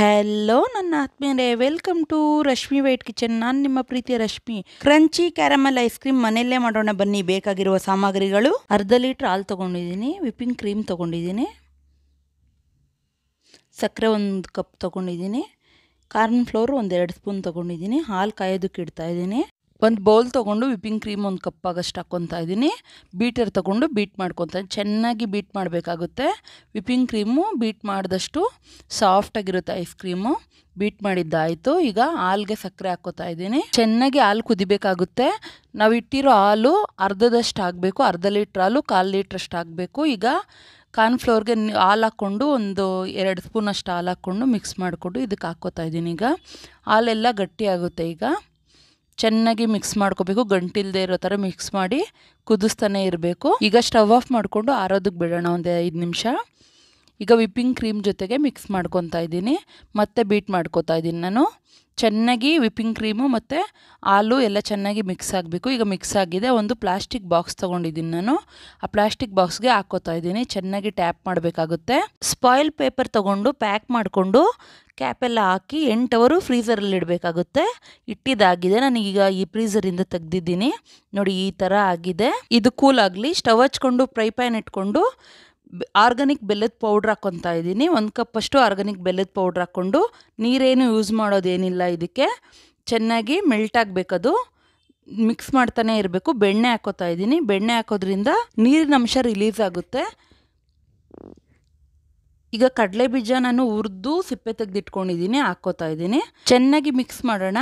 hello ನನ್ನ ಆತ್ಮೀಯರೇ welcome to Rashmi white kitchen ನಾನು ನಿಮ್ಮ ಪ್ರೀತಿಯ Rashmi crunchy caramel ice cream ಮನೆಯಲ್ಲೇ ಮಾಡೋಣ ಬನ್ನಿ ಬೇಕಾಗಿರುವ ಸಾಮಗ್ರಿಗಳು ಅರ್ಧ ಲೀಟ್ರ್ ಹಾಲು ತೊಗೊಂಡಿದ್ದೀನಿ ವಿಪ್ಪಿಂಗ್ ಕ್ರೀಮ್ ತೊಗೊಂಡಿದ್ದೀನಿ ಸಕ್ಕರೆ ಒಂದು ಕಪ್ ತೊಗೊಂಡಿದ್ದೀನಿ ಕಾರ್ನ್ ಫ್ಲೋರ್ ಒಂದೆರಡು ಸ್ಪೂನ್ ತೊಗೊಂಡಿದ್ದೀನಿ ಹಾಲು ಕಾಯೋದಕ್ಕೆ ಇಡ್ತಾ ಇದ್ದೀನಿ ಒಂದು ಬೌಲ್ ತೊಗೊಂಡು ವಿಪ್ಪಿಂಗ್ ಕ್ರೀಮ್ ಒಂದು ಕಪ್ಪಾಗಷ್ಟು ಹಾಕ್ಕೊತಾ ಇದ್ದೀನಿ ಬೀಟರ್ ತೊಗೊಂಡು ಬೀಟ್ ಮಾಡ್ಕೊತಾ ಚೆನ್ನಾಗಿ ಬೀಟ್ ಮಾಡಬೇಕಾಗುತ್ತೆ ವಿಪ್ಪಿಂಗ್ ಕ್ರೀಮು ಬೀಟ್ ಮಾಡಿದಷ್ಟು ಸಾಫ್ಟಾಗಿರುತ್ತೆ ಐಸ್ ಕ್ರೀಮು ಬೀಟ್ ಮಾಡಿದ್ದಾಯಿತು ಈಗ ಹಾಲ್ಗೆ ಸಕ್ಕರೆ ಹಾಕ್ಕೊತಾ ಇದ್ದೀನಿ ಚೆನ್ನಾಗಿ ಹಾಲು ಕುದಿಬೇಕಾಗುತ್ತೆ ನಾವು ಇಟ್ಟಿರೋ ಹಾಲು ಅರ್ಧದಷ್ಟು ಆಗಬೇಕು ಅರ್ಧ ಲೀಟ್ರ್ ಹಾಲು ಕಾಲು ಲೀಟ್ರಷ್ಟು ಆಗಬೇಕು ಈಗ ಕಾರ್ನ್ಫ್ಲೋರ್ಗೆ ಹಾಲು ಹಾಕ್ಕೊಂಡು ಒಂದು ಎರಡು ಸ್ಪೂನಷ್ಟು ಹಾಲು ಹಾಕ್ಕೊಂಡು ಮಿಕ್ಸ್ ಮಾಡಿಕೊಂಡು ಇದಕ್ಕೆ ಹಾಕ್ಕೋತಾ ಇದ್ದೀನಿ ಈಗ ಹಾಲೆಲ್ಲ ಗಟ್ಟಿಯಾಗುತ್ತೆ ಈಗ ಚೆನ್ನಾಗಿ ಮಿಕ್ಸ್ ಮಾಡ್ಕೋಬೇಕು ಗಂಟಿಲ್ದೇ ಇರೋ ಥರ ಮಿಕ್ಸ್ ಮಾಡಿ ಕುದಿಸ್ತಾನೆ ಇರಬೇಕು ಈಗ ಸ್ಟವ್ ಆಫ್ ಮಾಡಿಕೊಂಡು ಆರೋದಕ್ಕೆ ಬಿಡೋಣ ಒಂದು ಐದು ನಿಮಿಷ ಈಗ ವಿಪ್ಪಿಂಗ್ ಕ್ರೀಮ್ ಜೊತೆಗೆ ಮಿಕ್ಸ್ ಮಾಡ್ಕೊತಾ ಇದ್ದೀನಿ ಮತ್ತೆ ಬೀಟ್ ಮಾಡ್ಕೋತಾ ಇದ್ದೀನಿ ನಾನು ಚೆನ್ನಾಗಿ ವಿಪ್ಪಿಂಗ್ ಕ್ರೀಮು ಮತ್ತು ಹಾಲು ಎಲ್ಲ ಚೆನ್ನಾಗಿ ಮಿಕ್ಸ್ ಆಗಬೇಕು ಈಗ ಮಿಕ್ಸ್ ಆಗಿದೆ ಒಂದು ಪ್ಲಾಸ್ಟಿಕ್ ಬಾಕ್ಸ್ ತೊಗೊಂಡಿದ್ದೀನಿ ನಾನು ಆ ಪ್ಲಾಸ್ಟಿಕ್ ಬಾಕ್ಸ್ಗೆ ಹಾಕೋತಾ ಇದ್ದೀನಿ ಚೆನ್ನಾಗಿ ಟ್ಯಾಪ್ ಮಾಡಬೇಕಾಗುತ್ತೆ ಸ್ಪಾಯಿಲ್ ಪೇಪರ್ ತೊಗೊಂಡು ಪ್ಯಾಕ್ ಮಾಡಿಕೊಂಡು ಕ್ಯಾಪೆಲ್ಲ ಹಾಕಿ ಎಂಟು ಅವರು ಫ್ರೀಸರಲ್ಲಿ ಇಡಬೇಕಾಗುತ್ತೆ ಇಟ್ಟಿದ್ದಾಗಿದೆ ನಾನೀಗ ಈ ಫ್ರೀಸರಿಂದ ತೆಗ್ದಿದ್ದೀನಿ ನೋಡಿ ಈ ಥರ ಆಗಿದೆ ಇದು ಕೂಲ್ ಆಗಲಿ ಸ್ಟವ್ ಹಚ್ಕೊಂಡು ಫ್ರೈ ಪ್ಯಾನ್ ಇಟ್ಕೊಂಡು ಆರ್ಗ್ಯಾನಿಕ್ ಬೆಲ್ಲದ ಪೌಡ್ರ್ ಹಾಕ್ಕೊತಾ ಇದ್ದೀನಿ ಒಂದು ಕಪ್ಪಷ್ಟು ಆರ್ಗಾನಿಕ್ ಬೆಲ್ಲದ ಪೌಡ್ರ್ ಹಾಕ್ಕೊಂಡು ನೀರೇನು ಯೂಸ್ ಮಾಡೋದೇನಿಲ್ಲ ಇದಕ್ಕೆ ಚೆನ್ನಾಗಿ ಮೆಲ್ಟ್ ಆಗಬೇಕದು ಮಿಕ್ಸ್ ಮಾಡ್ತಾನೆ ಇರಬೇಕು ಬೆಣ್ಣೆ ಹಾಕೋತಾ ಇದ್ದೀನಿ ಬೆಣ್ಣೆ ಹಾಕೋದ್ರಿಂದ ನೀರಿನ ಅಂಶ ರಿಲೀಸ್ ಆಗುತ್ತೆ ಈಗ ಕಡಲೆ ಬೀಜ ನಾನು ಹುರಿದು ಸಿಪ್ಪೆ ತೆಗೆದಿಟ್ಕೊಂಡಿದ್ದೀನಿ ಹಾಕೋತಾ ಇದ್ದೀನಿ ಚೆನ್ನಾಗಿ ಮಿಕ್ಸ್ ಮಾಡೋಣ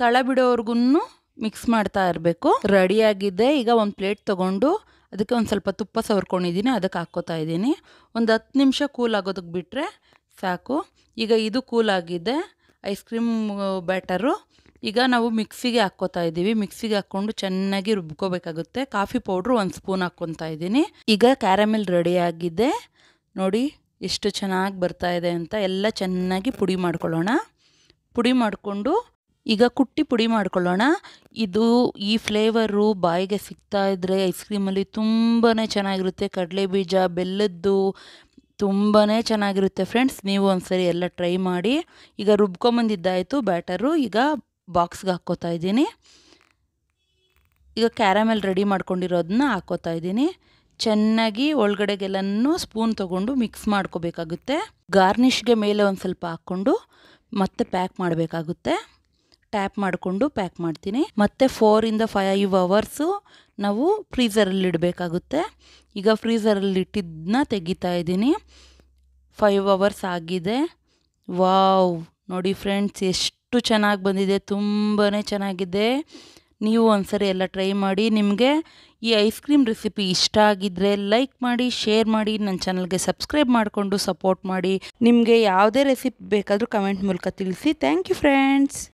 ತಳ ಬಿಡೋವರೆಗೂ ಮಿಕ್ಸ್ ಮಾಡ್ತಾ ಇರಬೇಕು ರೆಡಿಯಾಗಿದೆ ಈಗ ಒಂದು ಪ್ಲೇಟ್ ತೊಗೊಂಡು ಅದಕ್ಕೆ ಒಂದು ಸ್ವಲ್ಪ ತುಪ್ಪ ಸವರ್ಕೊಂಡಿದ್ದೀನಿ ಅದಕ್ಕೆ ಹಾಕ್ಕೋತಾ ಇದ್ದೀನಿ ಒಂದು ಹತ್ತು ನಿಮಿಷ ಕೂಲ್ ಆಗೋದಕ್ಕೆ ಬಿಟ್ಟರೆ ಸಾಕು ಈಗ ಇದು ಕೂಲ್ ಆಗಿದೆ ಐಸ್ ಕ್ರೀಮ್ ಬ್ಯಾಟರು ಈಗ ನಾವು ಮಿಕ್ಸಿಗೆ ಹಾಕ್ಕೋತಾ ಇದ್ದೀವಿ ಮಿಕ್ಸಿಗೆ ಹಾಕ್ಕೊಂಡು ಚೆನ್ನಾಗಿ ರುಬ್ಕೋಬೇಕಾಗುತ್ತೆ ಕಾಫಿ ಪೌಡ್ರು ಒಂದು ಸ್ಪೂನ್ ಹಾಕ್ಕೊತಾ ಇದ್ದೀನಿ ಈಗ ಕ್ಯಾರಮೆಲ್ ರೆಡಿಯಾಗಿದೆ ನೋಡಿ ಎಷ್ಟು ಚೆನ್ನಾಗಿ ಬರ್ತಾ ಇದೆ ಅಂತ ಎಲ್ಲ ಚೆನ್ನಾಗಿ ಪುಡಿ ಮಾಡ್ಕೊಳ್ಳೋಣ ಪುಡಿ ಮಾಡಿಕೊಂಡು ಈಗ ಕುಟ್ಟಿ ಪುಡಿ ಮಾಡ್ಕೊಳ್ಳೋಣ ಇದು ಈ ಫ್ಲೇವರು ಬಾಯಿಗೆ ಸಿಗ್ತಾ ಇದ್ದರೆ ಐಸ್ ಕ್ರೀಮಲ್ಲಿ ತುಂಬಾ ಚೆನ್ನಾಗಿರುತ್ತೆ ಕಡಲೆ ಬೀಜ ಬೆಲ್ಲದ್ದು ತುಂಬಾ ಚೆನ್ನಾಗಿರುತ್ತೆ ಫ್ರೆಂಡ್ಸ್ ನೀವು ಒಂದ್ಸರಿ ಎಲ್ಲ ಟ್ರೈ ಮಾಡಿ ಈಗ ರುಬ್ಕೊಂಬಂದಿದ್ದಾಯಿತು ಬ್ಯಾಟರು ಈಗ ಬಾಕ್ಸ್ಗೆ ಹಾಕ್ಕೋತಾ ಇದ್ದೀನಿ ಈಗ ಕ್ಯಾರಮೆಲ್ ರೆಡಿ ಮಾಡ್ಕೊಂಡಿರೋದನ್ನ ಹಾಕ್ಕೋತಾ ಇದ್ದೀನಿ ಚೆನ್ನಾಗಿ ಒಳಗಡೆಗೆಲ್ಲನೂ ಸ್ಪೂನ್ ತೊಗೊಂಡು ಮಿಕ್ಸ್ ಮಾಡ್ಕೋಬೇಕಾಗುತ್ತೆ ಗಾರ್ನಿಷ್ಗೆ ಮೇಲೆ ಒಂದು ಸ್ವಲ್ಪ ಹಾಕ್ಕೊಂಡು ಮತ್ತೆ ಪ್ಯಾಕ್ ಮಾಡಬೇಕಾಗುತ್ತೆ ಟ್ಯಾಪ್ ಮಾಡಿಕೊಂಡು ಪ್ಯಾಕ್ ಮಾಡ್ತೀನಿ ಮತ್ತು ಫೋರಿಂದ ಫೈವ್ ಅವರ್ಸು ನಾವು ಫ್ರೀಸರಲ್ಲಿ ಇಡಬೇಕಾಗುತ್ತೆ ಈಗ ಫ್ರೀಸರಲ್ಲಿ ಇಟ್ಟಿದ್ದನ್ನ ತೆಗಿತಾ ಇದ್ದೀನಿ ಫೈವ್ ಅವರ್ಸ್ ಆಗಿದೆ ವಾವ್ ನೋಡಿ ಫ್ರೆಂಡ್ಸ್ ಎಷ್ಟು ಚೆನ್ನಾಗಿ ಬಂದಿದೆ ತುಂಬಾ ಚೆನ್ನಾಗಿದೆ ನೀವು ಒಂದ್ಸರಿ ಎಲ್ಲ ಟ್ರೈ ಮಾಡಿ ನಿಮಗೆ ಈ ಐಸ್ ಕ್ರೀಮ್ ರೆಸಿಪಿ ಇಷ್ಟ ಆಗಿದ್ದರೆ ಲೈಕ್ ಮಾಡಿ ಶೇರ್ ಮಾಡಿ ನನ್ನ ಚಾನಲ್ಗೆ ಸಬ್ಸ್ಕ್ರೈಬ್ ಮಾಡಿಕೊಂಡು ಸಪೋರ್ಟ್ ಮಾಡಿ ನಿಮಗೆ ಯಾವುದೇ ರೆಸಿಪಿ ಬೇಕಾದರೂ ಕಮೆಂಟ್ ಮೂಲಕ ತಿಳಿಸಿ ಥ್ಯಾಂಕ್ ಯು ಫ್ರೆಂಡ್ಸ್